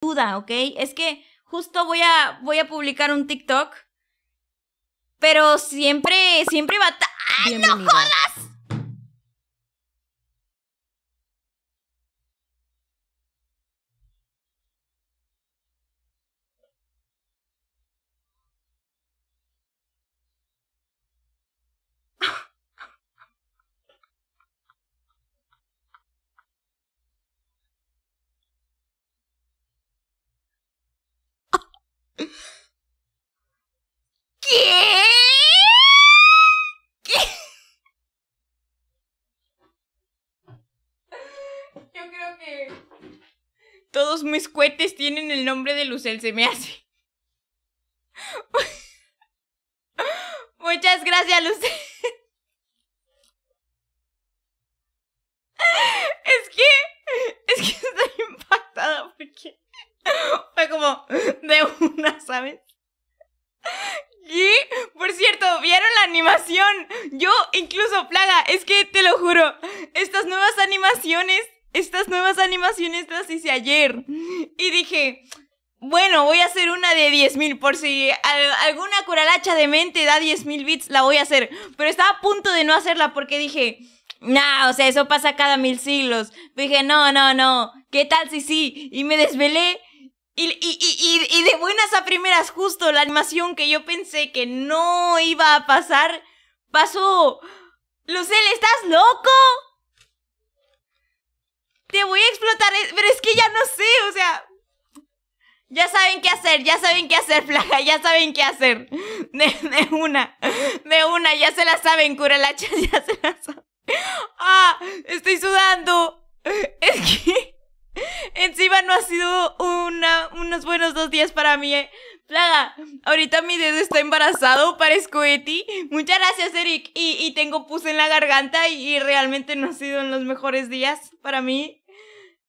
duda, ¿ok? Es que justo voy a, voy a publicar un TikTok, pero siempre, siempre va... ¡Ay, no jodas! Yo creo que todos mis cohetes tienen el nombre de Lucel, se me hace. Muchas gracias, Lucel. Es que, es que estoy impactada porque fue como de una, ¿sabes? Yo incluso, Plaga, es que te lo juro, estas nuevas animaciones, estas nuevas animaciones las hice ayer. Y dije, bueno, voy a hacer una de 10.000 por si alguna curalacha de mente da 10.000 bits, la voy a hacer. Pero estaba a punto de no hacerla porque dije, nah, o sea, eso pasa cada mil siglos. Dije, no, no, no, ¿qué tal si sí? Y me desvelé. Y, y, de buenas a primeras, justo la animación que yo pensé que no iba a pasar, pasó? Lucel, ¿estás loco? Te voy a explotar, eh, pero es que ya no sé, o sea... Ya saben qué hacer, ya saben qué hacer, flaja ya saben qué hacer. De, una, de una, ya se la saben, curalacha, ya se la saben. ¡Ah! Estoy sudando. Es que encima no ha sido una, unos buenos dos días para mí. ¿eh? Plaga, ahorita mi dedo está embarazado, parezco Eti. Muchas gracias, Eric. Y, tengo pus en la garganta y, realmente no ha sido en los mejores días para mí.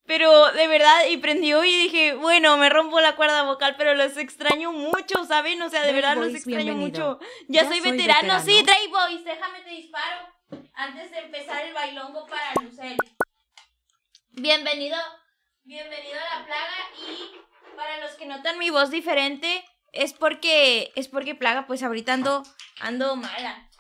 Pero de verdad, y prendió y dije, bueno, me rompo la cuerda vocal, pero los extraño mucho, ¿saben? O sea, de verdad los extraño mucho. Ya, soy, veterano. Sí, Drake déjame te disparo. Antes de empezar el bailongo para Lucel. Bienvenido, bienvenido a la plaga y para los que notan mi voz diferente, es porque, es porque Plaga, pues ahorita ando, ando mala.